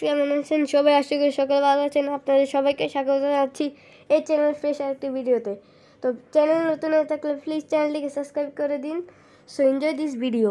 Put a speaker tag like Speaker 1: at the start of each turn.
Speaker 1: কেমন আছেন সবাই আশা করি সকাল ভালো আছেন আপনাদের সবাইকে স্বাগত জানাচ্ছি এই চ্যানেল ফ্রেশ আরেকটি ভিডিওতে তো চ্যানেল নতুন হয়ে থাকলে প্লিজ চ্যানেলটিকে সাবস্ক্রাইব করে দিন সো এনজয় দিস ভিডিও